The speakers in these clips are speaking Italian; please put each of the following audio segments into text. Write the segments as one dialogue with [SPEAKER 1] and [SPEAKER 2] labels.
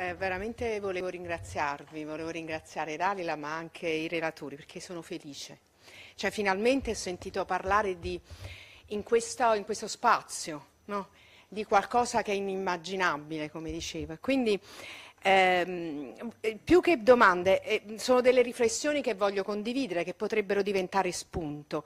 [SPEAKER 1] Eh, veramente volevo ringraziarvi, volevo ringraziare Dalila ma anche i relatori perché sono felice. Cioè, finalmente ho sentito parlare di, in, questo, in questo spazio, no? di qualcosa che è inimmaginabile, come dicevo. Quindi Ehm, eh, più che domande, eh, sono delle riflessioni che voglio condividere, che potrebbero diventare spunto.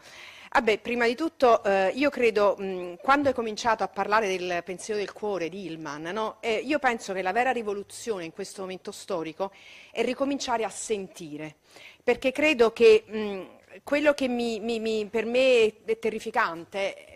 [SPEAKER 1] Vabbè, prima di tutto, eh, io credo, mh, quando hai cominciato a parlare del pensiero del cuore di Hillman, no? Eh, io penso che la vera rivoluzione in questo momento storico è ricominciare a sentire, perché credo che mh, quello che mi, mi, mi, per me è terrificante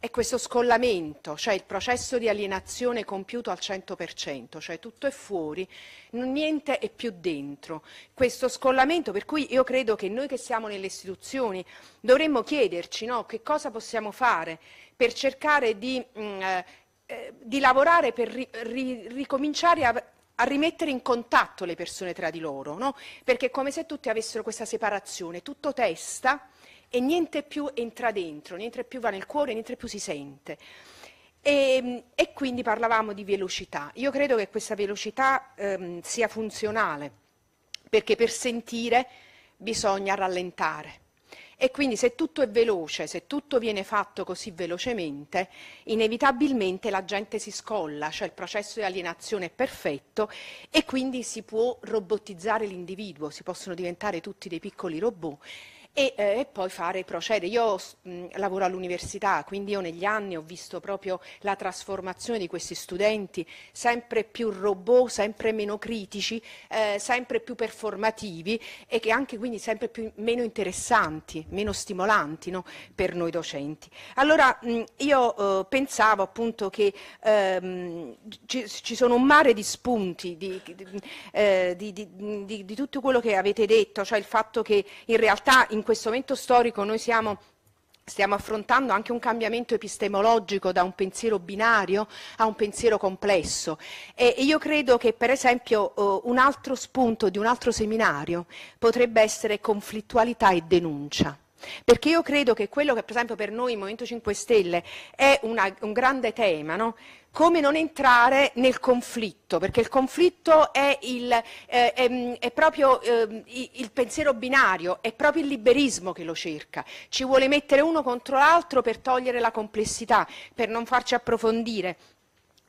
[SPEAKER 1] è questo scollamento, cioè il processo di alienazione compiuto al 100%, cioè tutto è fuori, niente è più dentro. Questo scollamento per cui io credo che noi che siamo nelle istituzioni dovremmo chiederci no, che cosa possiamo fare per cercare di, mh, mm, eh, eh, di lavorare per ri, ri, ricominciare a a rimettere in contatto le persone tra di loro, no? perché è come se tutti avessero questa separazione, tutto testa, e niente più entra dentro, niente più va nel cuore, niente più si sente. E, e quindi parlavamo di velocità. Io credo che questa velocità ehm, sia funzionale, perché per sentire bisogna rallentare. E quindi se tutto è veloce, se tutto viene fatto così velocemente, inevitabilmente la gente si scolla, cioè il processo di alienazione è perfetto e quindi si può robotizzare l'individuo, si possono diventare tutti dei piccoli robot e, eh, e poi fare procedere. Io mh, lavoro all'università, quindi io negli anni ho visto proprio la trasformazione di questi studenti sempre più robot, sempre meno critici, eh, sempre più performativi e che anche quindi sempre più, meno interessanti, meno stimolanti no, per noi docenti. Allora mh, io eh, pensavo appunto che ehm, ci, ci, sono un mare di spunti di, di, di, eh, di tutto quello che avete detto, cioè il fatto che in realtà in questo momento storico noi siamo stiamo affrontando anche un cambiamento epistemologico da un pensiero binario a un pensiero complesso e io credo che per esempio eh, un altro spunto di un altro seminario potrebbe essere conflittualità e denuncia. Perché io credo che quello che per esempio per noi il Movimento 5 Stelle è una, un grande tema, no? come non entrare nel conflitto, perché il conflitto è, il, eh, è, mm, è proprio eh, il pensiero binario, è proprio il liberismo che lo cerca. Ci vuole mettere uno contro l'altro per togliere la complessità, per non farci approfondire,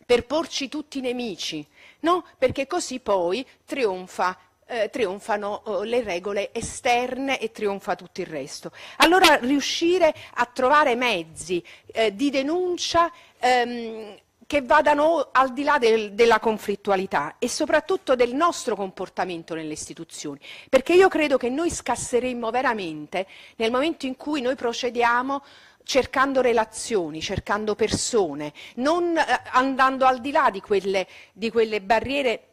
[SPEAKER 1] per porci tutti nemici, no? perché così poi trionfa eh, trionfano eh, le regole esterne e trionfa tutto il resto. Allora riuscire a trovare mezzi eh, di denuncia ehm, che vadano al di là del, della conflittualità e soprattutto del nostro comportamento nelle istituzioni, perché io credo che noi scasseremmo veramente nel momento in cui noi procediamo cercando relazioni, cercando persone, non eh, andando al di là di quelle, di quelle barriere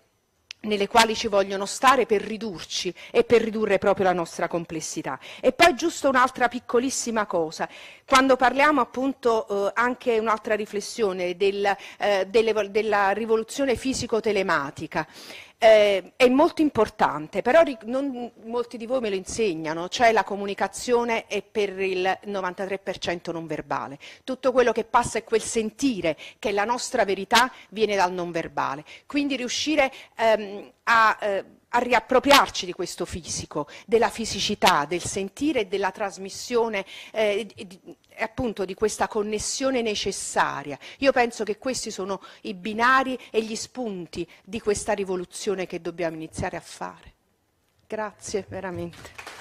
[SPEAKER 1] nelle quali ci vogliono stare per ridurci e per ridurre proprio la nostra complessità. E poi giusto un'altra piccolissima cosa, quando parliamo appunto eh, anche un'altra riflessione del, eh, delle, della rivoluzione fisico-telematica, eh, è molto importante, però non molti di voi me lo insegnano, cioè la comunicazione è per il 93% non verbale. Tutto quello che passa è quel sentire che la nostra verità viene dal non verbale. Quindi riuscire ehm, a... Eh, a riappropriarci di questo fisico, della fisicità, del sentire e della trasmissione eh, appunto di questa connessione necessaria. Io penso che questi sono i binari e gli spunti di questa rivoluzione che dobbiamo iniziare a fare. Grazie veramente.